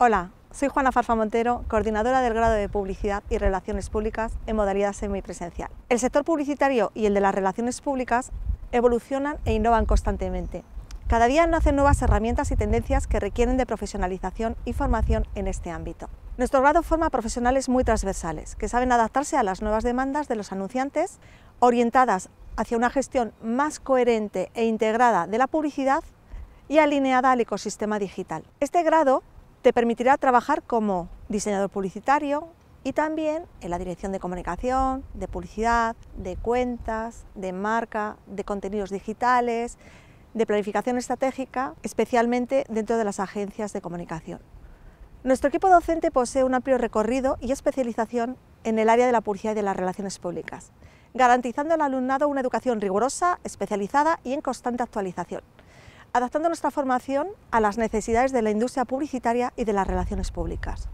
Hola, soy Juana Farfa Montero, coordinadora del grado de Publicidad y Relaciones Públicas en modalidad semipresencial. El sector publicitario y el de las relaciones públicas evolucionan e innovan constantemente. Cada día nacen nuevas herramientas y tendencias que requieren de profesionalización y formación en este ámbito. Nuestro grado forma profesionales muy transversales, que saben adaptarse a las nuevas demandas de los anunciantes, orientadas hacia una gestión más coherente e integrada de la publicidad y alineada al ecosistema digital. Este grado te permitirá trabajar como diseñador publicitario y también en la dirección de comunicación, de publicidad, de cuentas, de marca, de contenidos digitales, de planificación estratégica, especialmente dentro de las agencias de comunicación. Nuestro equipo docente posee un amplio recorrido y especialización en el área de la publicidad y de las relaciones públicas, garantizando al alumnado una educación rigurosa, especializada y en constante actualización adaptando nuestra formación a las necesidades de la industria publicitaria y de las relaciones públicas.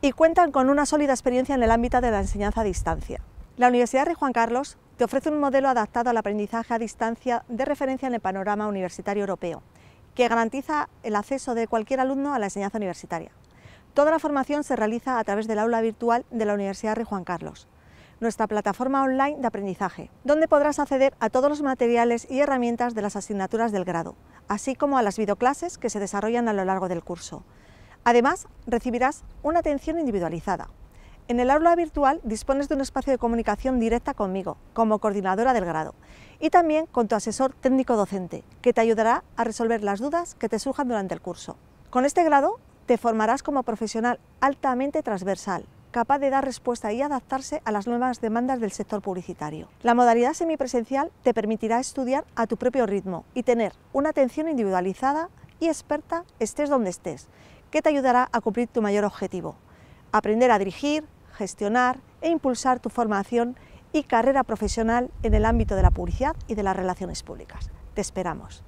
Y cuentan con una sólida experiencia en el ámbito de la enseñanza a distancia. La Universidad Rey Juan Carlos te ofrece un modelo adaptado al aprendizaje a distancia de referencia en el panorama universitario europeo, que garantiza el acceso de cualquier alumno a la enseñanza universitaria. Toda la formación se realiza a través del aula virtual de la Universidad Rey Juan Carlos, nuestra plataforma online de aprendizaje, donde podrás acceder a todos los materiales y herramientas de las asignaturas del grado, así como a las videoclases que se desarrollan a lo largo del curso. Además, recibirás una atención individualizada. En el aula virtual dispones de un espacio de comunicación directa conmigo, como coordinadora del grado, y también con tu asesor técnico docente, que te ayudará a resolver las dudas que te surjan durante el curso. Con este grado te formarás como profesional altamente transversal, capaz de dar respuesta y adaptarse a las nuevas demandas del sector publicitario. La modalidad semipresencial te permitirá estudiar a tu propio ritmo y tener una atención individualizada y experta estés donde estés, que te ayudará a cumplir tu mayor objetivo, aprender a dirigir, gestionar e impulsar tu formación y carrera profesional en el ámbito de la publicidad y de las relaciones públicas. Te esperamos.